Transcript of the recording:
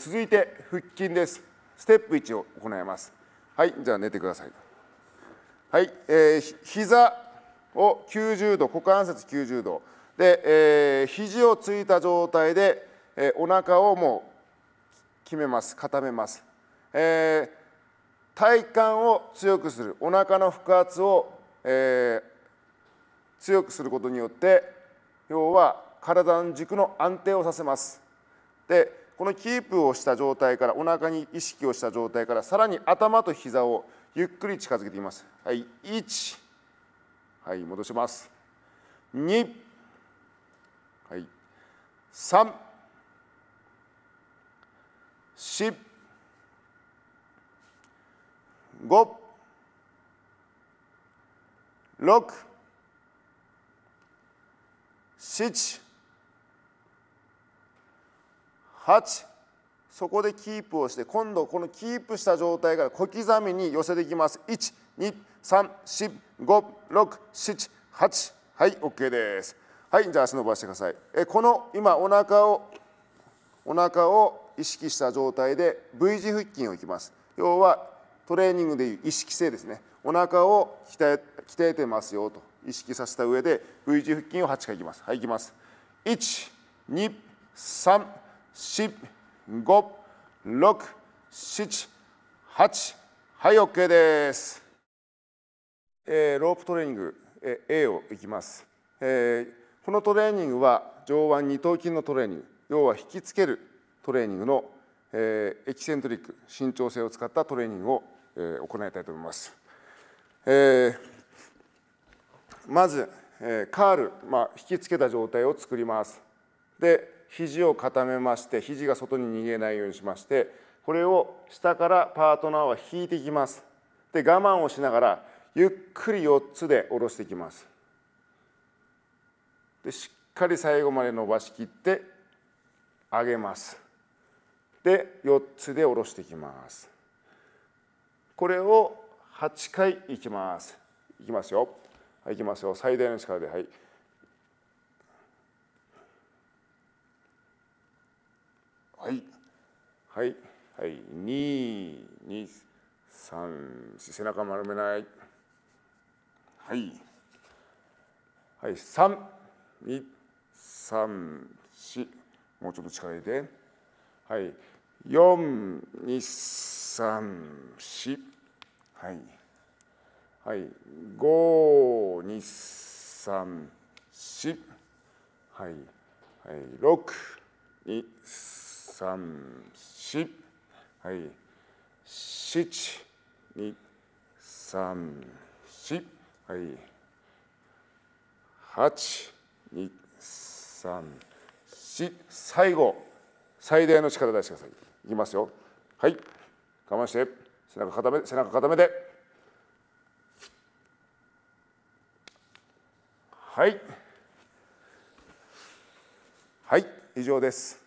続いて腹筋ですステップ1を行いますはいじゃあ寝てくださいはい、えー、膝を90度股関節90度で、えー、肘をついた状態で、えー、お腹をもう決めます固めます、えー、体幹を強くするお腹の腹圧を、えー、強くすることによって要は体の軸の安定をさせますでこのキープをした状態からお腹に意識をした状態からさらに頭と膝をゆっくり近づけていますはい1はい戻します2はい3 4 5 6 7 8そこでキープをして今度このキープした状態から小刻みに寄せていきます1234567はい OK ですはいじゃあ足伸ばしてくださいえこの今お腹をお腹を意識した状態で V 字腹筋をいきます要はトレーニングでいう意識性ですねお腹を鍛え鍛えてますよと意識させた上で V 字腹筋を8回いきますはいいきます1 2 3 4、五、六、七、八。はい OK です、えー、ロープトレーニング、えー、A をいきます、えー、このトレーニングは上腕二頭筋のトレーニング要は引きつけるトレーニングの、えー、エキセントリック伸長性を使ったトレーニングを、えー、行いたいと思います、えー、まず、えー、カール、まあ、引きつけた状態を作りますで肘を固めまして肘が外に逃げないようにしましてこれを下からパートナーは引いていきますで我慢をしながらゆっくり4つで下ろしていきますでしっかり最後まで伸ばしきって上げますで4つで下ろしていきますこれを8回いきますいきますよはいいきますよ最大の力ではいはいはいはい223背中丸めないはいはい3234もうちょっと力入れてはい4234はいはい5234はいはい623三四はい七二三四はい八二三四最後最大の力出してくださいいきますよはい我慢して背中固め背中固めてはいはい以上です